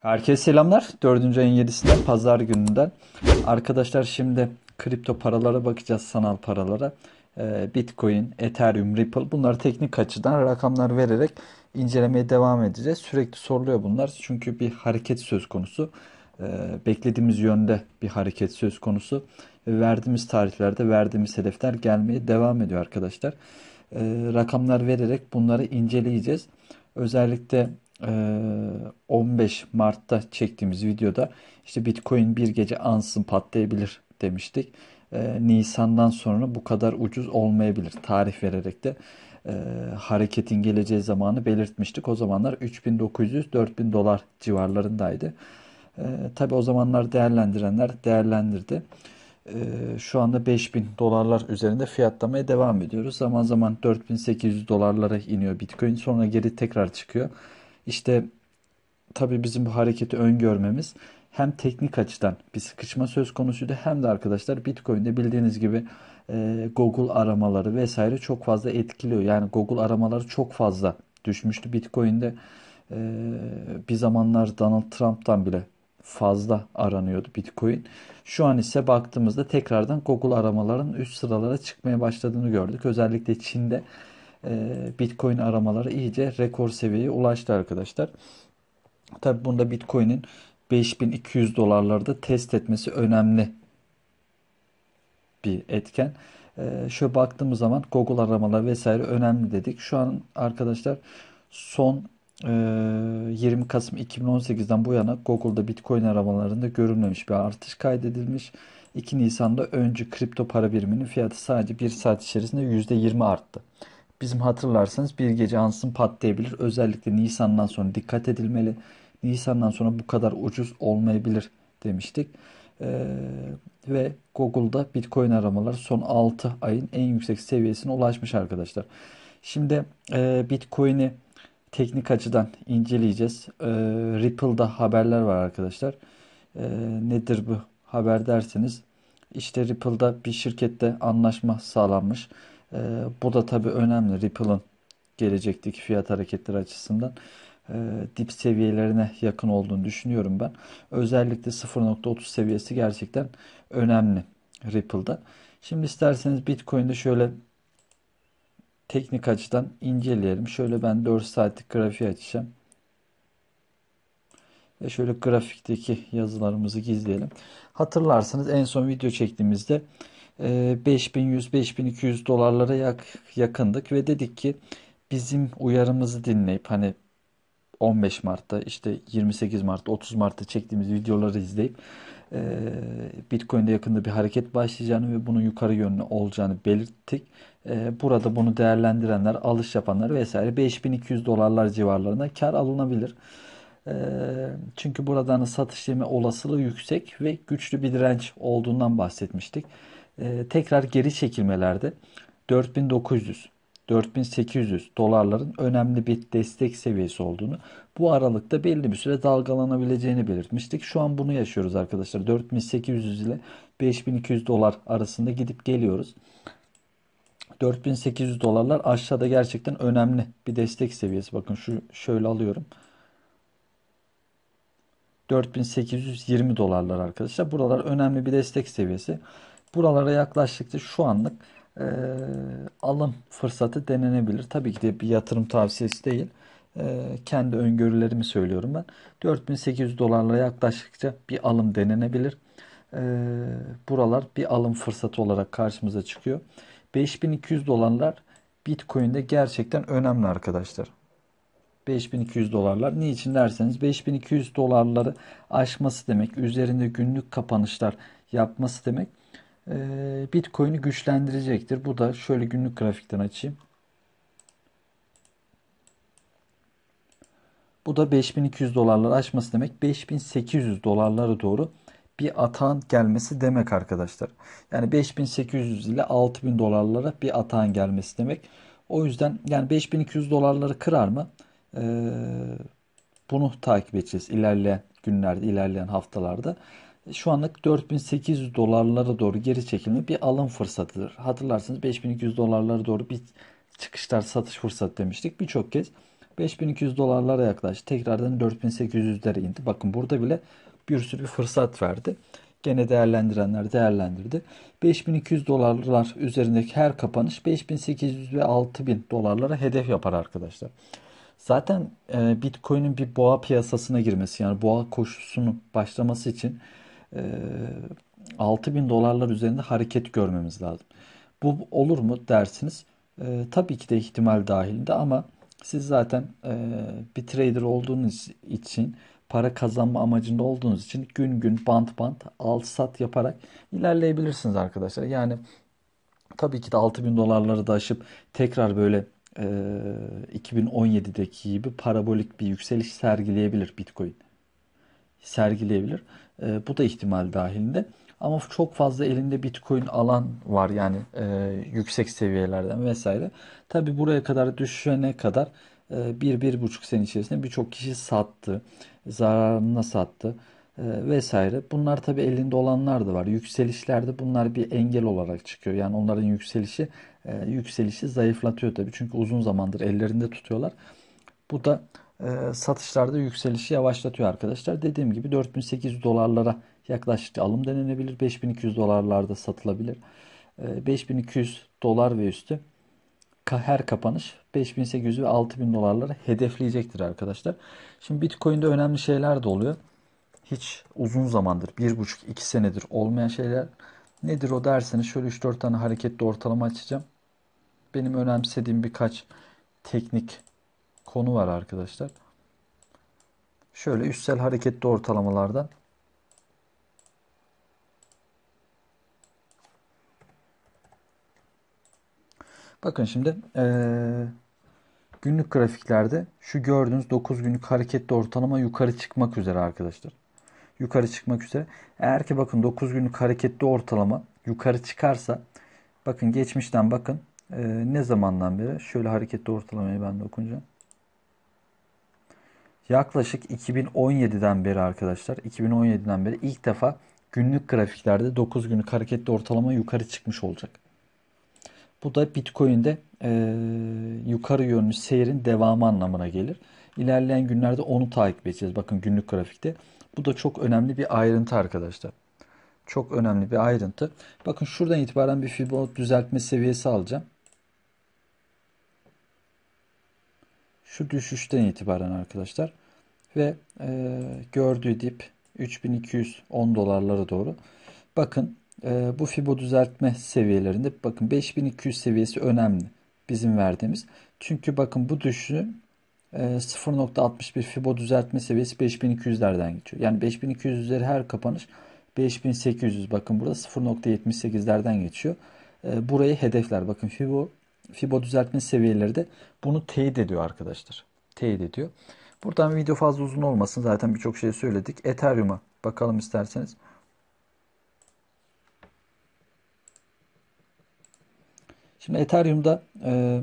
Herkese selamlar. Dördüncü ayın yedisinden pazar gününden. Arkadaşlar şimdi kripto paralara bakacağız sanal paralara. Ee, Bitcoin, Ethereum, Ripple bunları teknik açıdan rakamlar vererek incelemeye devam edeceğiz. Sürekli soruluyor bunlar çünkü bir hareket söz konusu. Ee, beklediğimiz yönde bir hareket söz konusu. Verdiğimiz tarihlerde verdiğimiz hedefler gelmeye devam ediyor arkadaşlar. Ee, rakamlar vererek bunları inceleyeceğiz. Özellikle 15 ee, Mart'ta çektiğimiz videoda işte Bitcoin bir gece ansın patlayabilir demiştik. Ee, Nisan'dan sonra bu kadar ucuz olmayabilir tarih vererek de e, hareketin geleceği zamanı belirtmiştik. O zamanlar 3900-4000 dolar civarlarındaydı. Ee, Tabi o zamanlar değerlendirenler değerlendirdi. şu anda 5000 dolarlar üzerinde fiyatlamaya devam ediyoruz. Zaman zaman 4800 dolarlara iniyor Bitcoin sonra geri tekrar çıkıyor. İşte tabii bizim bu hareketi öngörmemiz hem teknik açıdan bir sıkışma söz konusuydu hem de arkadaşlar Bitcoin'de bildiğiniz gibi e, Google aramaları vesaire çok fazla etkiliyor. Yani Google aramaları çok fazla düşmüştü. Bitcoin'de e, bir zamanlar Donald Trump'tan bile fazla aranıyordu Bitcoin. Şu an ise baktığımızda tekrardan Google aramaların üst sıralara çıkmaya başladığını gördük. Özellikle Çin'de ee, Bitcoin aramaları iyice rekor seviyeye ulaştı arkadaşlar. Tabi bunda Bitcoin'in 5200 dolarlarda test etmesi önemli bir etken. Ee, şöyle baktığımız zaman Google aramaları vesaire önemli dedik. Şu an arkadaşlar son 20 e, Kasım 2018'den bu yana Google'da Bitcoin aramalarında görülmemiş bir artış kaydedilmiş. 2 Nisan'da önce kripto para biriminin fiyatı sadece 1 saat içerisinde %20 arttı. Bizim hatırlarsanız bir gece ansın patlayabilir. Özellikle Nisan'dan sonra dikkat edilmeli. Nisan'dan sonra bu kadar ucuz olmayabilir demiştik. Ee, ve Google'da Bitcoin aramaları son 6 ayın en yüksek seviyesine ulaşmış arkadaşlar. Şimdi e, Bitcoin'i teknik açıdan inceleyeceğiz. E, Ripple'da haberler var arkadaşlar. E, nedir bu haber derseniz İşte Ripple'da bir şirkette anlaşma sağlanmış. E, bu da tabii önemli. Ripple'ın gelecekteki fiyat hareketleri açısından e, dip seviyelerine yakın olduğunu düşünüyorum ben. Özellikle 0.30 seviyesi gerçekten önemli Ripple'da. Şimdi isterseniz Bitcoin'de şöyle teknik açıdan inceleyelim. Şöyle ben 4 saatlik grafiği açacağım. Ve şöyle grafikteki yazılarımızı gizleyelim. Hatırlarsınız en son video çektiğimizde 5100-5200 ee, dolarlara yakındık ve dedik ki bizim uyarımızı dinleyip hani 15 Mart'ta işte 28 Mart'ta 30 Mart'ta çektiğimiz videoları izleyip ee, Bitcoin'de yakında bir hareket başlayacağını ve bunun yukarı yönlü olacağını belirttik. Ee, burada bunu değerlendirenler, alış yapanlar vesaire 5200 dolarlar civarlarına kar alınabilir. çünkü buradan hani satış yeme olasılığı yüksek ve güçlü bir direnç olduğundan bahsetmiştik. Ee, tekrar geri çekilmelerde 4900 4800 dolarların önemli bir destek seviyesi olduğunu, bu aralıkta belli bir süre dalgalanabileceğini belirtmiştik. Şu an bunu yaşıyoruz arkadaşlar. 4800 ile 5200 dolar arasında gidip geliyoruz. 4800 dolarlar aşağıda gerçekten önemli bir destek seviyesi. Bakın şu şöyle alıyorum. 4820 dolarlar arkadaşlar. Buralar önemli bir destek seviyesi. Buralara yaklaştıkça şu anlık e, alım fırsatı denenebilir. Tabii ki de bir yatırım tavsiyesi değil. E, kendi öngörülerimi söylüyorum ben. 4800 dolarlara yaklaştıkça bir alım denenebilir. E, buralar bir alım fırsatı olarak karşımıza çıkıyor. 5200 dolarlar Bitcoin'de gerçekten önemli arkadaşlar. 5200 dolarlar. Niçin derseniz 5200 dolarları aşması demek, üzerinde günlük kapanışlar yapması demek ee, Bitcoin'i güçlendirecektir. Bu da şöyle günlük grafikten açayım. Bu da 5200 dolarları aşması demek. 5800 dolarlara doğru bir atağın gelmesi demek arkadaşlar. Yani 5800 ile 6000 dolarlara bir atağın gelmesi demek. O yüzden yani 5200 dolarları kırar mı? Ee, bunu takip edeceğiz ilerleyen günlerde, ilerleyen haftalarda şu anlık 4800 dolarlara doğru geri çekilme bir alım fırsatıdır. Hatırlarsınız 5200 dolarlara doğru bir çıkışlar satış fırsatı demiştik. Birçok kez 5200 dolarlara yaklaştı. Tekrardan 4800'lere indi. Bakın burada bile bir sürü bir fırsat verdi. Gene değerlendirenler değerlendirdi. 5200 dolarlar üzerindeki her kapanış 5800 ve 6000 dolarlara hedef yapar arkadaşlar. Zaten e, Bitcoin'in bir boğa piyasasına girmesi yani boğa koşusunun başlaması için 6000 ee, dolarlar üzerinde hareket görmemiz lazım. Bu olur mu dersiniz? E, tabii ki de ihtimal dahilinde ama siz zaten e, bir trader olduğunuz için para kazanma amacında olduğunuz için gün gün bant bant al sat yaparak ilerleyebilirsiniz arkadaşlar. Yani tabii ki de 6000 dolarları da aşıp tekrar böyle e, 2017'deki gibi parabolik bir yükseliş sergileyebilir Bitcoin sergileyebilir. E, bu da ihtimal dahilinde. Ama çok fazla elinde Bitcoin alan var yani e, yüksek seviyelerden vesaire. Tabi buraya kadar düşene kadar e, bir bir buçuk sene içerisinde birçok kişi sattı, zararına sattı e, vesaire. Bunlar tabi elinde olanlar da var. Yükselişlerde bunlar bir engel olarak çıkıyor. Yani onların yükselişi e, yükselişi zayıflatıyor tabi çünkü uzun zamandır ellerinde tutuyorlar. Bu da e, satışlarda yükselişi yavaşlatıyor arkadaşlar. Dediğim gibi 4800 dolarlara yaklaşık alım denenebilir. 5200 dolarlarda satılabilir. 5200 e, dolar ve üstü her kapanış 5800 ve 6000 dolarlara hedefleyecektir arkadaşlar. Şimdi Bitcoin'de önemli şeyler de oluyor. Hiç uzun zamandır 1,5-2 senedir olmayan şeyler nedir o derseniz şöyle 3-4 tane hareketli ortalama açacağım. Benim önemsediğim birkaç teknik konu var arkadaşlar. Şöyle üstsel hareketli ortalamalardan Bakın şimdi ee, günlük grafiklerde şu gördüğünüz 9 günlük hareketli ortalama yukarı çıkmak üzere arkadaşlar. Yukarı çıkmak üzere. Eğer ki bakın 9 günlük hareketli ortalama yukarı çıkarsa bakın geçmişten bakın e, ne zamandan beri şöyle hareketli ortalamayı ben de dokunacağım yaklaşık 2017'den beri arkadaşlar 2017'den beri ilk defa günlük grafiklerde 9 günlük hareketli ortalama yukarı çıkmış olacak. Bu da Bitcoin'de e, yukarı yönlü seyirin devamı anlamına gelir. İlerleyen günlerde onu takip edeceğiz. Bakın günlük grafikte. Bu da çok önemli bir ayrıntı arkadaşlar. Çok önemli bir ayrıntı. Bakın şuradan itibaren bir Fibonacci düzeltme seviyesi alacağım. Şu düşüşten itibaren arkadaşlar ve e, gördüğü dip 3210 dolarlara doğru. Bakın e, bu fibo düzeltme seviyelerinde bakın 5200 seviyesi önemli bizim verdiğimiz. Çünkü bakın bu düşü e, 0.61 fibo düzeltme seviyesi 5200'lerden geçiyor. Yani 5200 üzeri her kapanış 5800 bakın burada 0.78'lerden geçiyor. E, burayı hedefler. Bakın fibo fibo düzeltme seviyeleri de bunu teyit ediyor arkadaşlar. Teyit ediyor. Buradan video fazla uzun olmasın. Zaten birçok şey söyledik. Ethereum'a bakalım isterseniz. Şimdi Ethereum'da e,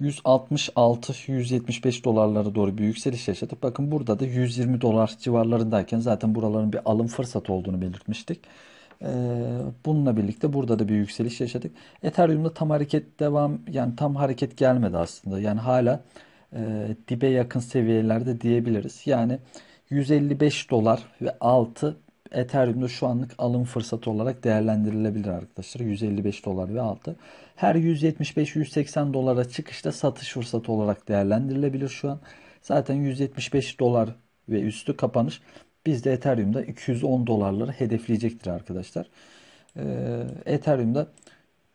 166-175 dolarlara doğru bir yükseliş yaşadık. Bakın burada da 120 dolar civarlarındayken zaten buraların bir alım fırsatı olduğunu belirtmiştik. Ee, bununla birlikte burada da bir yükseliş yaşadık. Ethereum'da tam hareket devam yani tam hareket gelmedi aslında. Yani hala e, dibe yakın seviyelerde diyebiliriz. Yani 155 dolar ve altı Ethereum'da şu anlık alım fırsatı olarak değerlendirilebilir arkadaşlar. 155 dolar ve altı. Her 175-180 dolara çıkışta satış fırsatı olarak değerlendirilebilir şu an. Zaten 175 dolar ve üstü kapanış biz de Ethereum'da 210 dolarları hedefleyecektir arkadaşlar. Ee, Ethereum'da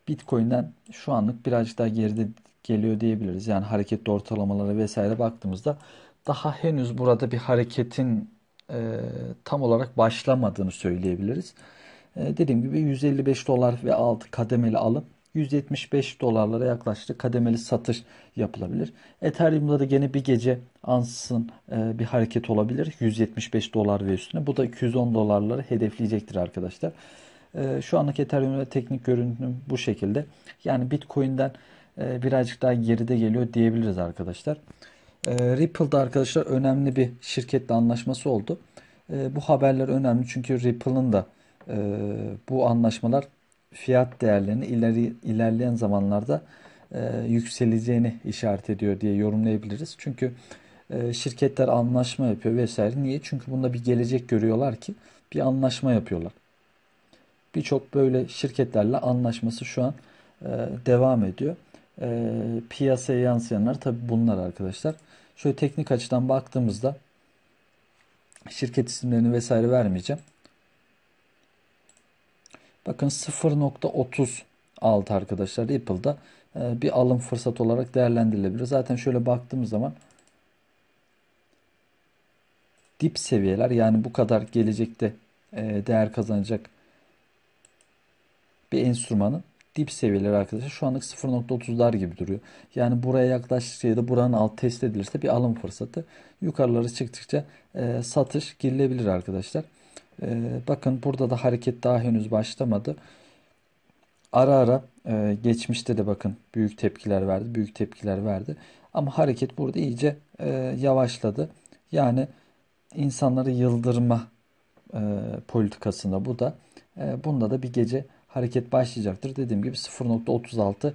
Bitcoin'den şu anlık birazcık daha geride geliyor diyebiliriz. Yani hareketli ortalamaları vesaire baktığımızda daha henüz burada bir hareketin e, tam olarak başlamadığını söyleyebiliriz. E, dediğim gibi 155 dolar ve altı kademeli alım 175 dolarlara yaklaştı. Kademeli satış yapılabilir. Ethereum'da da gene bir gece ansın e, bir hareket olabilir. 175 dolar ve üstüne. Bu da 210 dolarları hedefleyecektir arkadaşlar. E, şu anlık Ethereum'da teknik görünüm bu şekilde. Yani Bitcoin'den e, birazcık daha geride geliyor diyebiliriz arkadaşlar. Ripple'da arkadaşlar önemli bir şirketle anlaşması oldu. bu haberler önemli çünkü Ripple'ın da bu anlaşmalar fiyat değerlerini ileri ilerleyen zamanlarda e, yükseleceğini işaret ediyor diye yorumlayabiliriz. Çünkü e, şirketler anlaşma yapıyor vesaire. Niye? Çünkü bunda bir gelecek görüyorlar ki bir anlaşma yapıyorlar. Birçok böyle şirketlerle anlaşması şu an e, devam ediyor. E, piyasaya yansıyanlar tabi bunlar arkadaşlar. Şöyle teknik açıdan baktığımızda şirket isimlerini vesaire vermeyeceğim. Bakın 0.30 aldı arkadaşlar Apple'da e, bir alım fırsat olarak değerlendirilebilir. Zaten şöyle baktığımız zaman dip seviyeler yani bu kadar gelecekte e, değer kazanacak bir enstrümanın dip seviyeleri arkadaşlar şu anlık 0.30'lar gibi duruyor. Yani buraya yaklaştıkça ya da buranın alt test edilirse bir alım fırsatı. Yukarıları çıktıkça e, satış girilebilir arkadaşlar. E, bakın burada da hareket daha henüz başlamadı. Ara ara e, geçmişte de bakın büyük tepkiler verdi, büyük tepkiler verdi. Ama hareket burada iyice e, yavaşladı. Yani insanları yıldırma e, politikasında bu da. E, bunda da bir gece hareket başlayacaktır. Dediğim gibi 0.36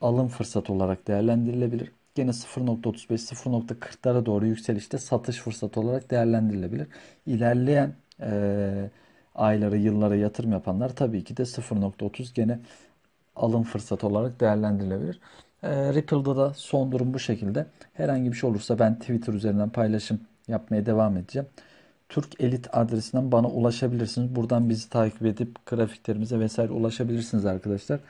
alım fırsatı olarak değerlendirilebilir. Gene 0.35 0.40'lara doğru yükselişte satış fırsatı olarak değerlendirilebilir. İlerleyen e, aylara, yıllara yatırım yapanlar tabii ki de 0.30 gene alım fırsatı olarak değerlendirilebilir. E, Ripple'da da son durum bu şekilde. Herhangi bir şey olursa ben Twitter üzerinden paylaşım yapmaya devam edeceğim. Türk Elit adresinden bana ulaşabilirsiniz. Buradan bizi takip edip grafiklerimize vesaire ulaşabilirsiniz arkadaşlar.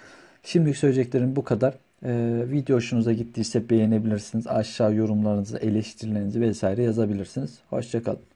Şimdilik söyleyeceklerim bu kadar. Ee, video hoşunuza gittiyse beğenebilirsiniz. Aşağı yorumlarınızı, eleştirilerinizi vesaire yazabilirsiniz. Hoşçakalın.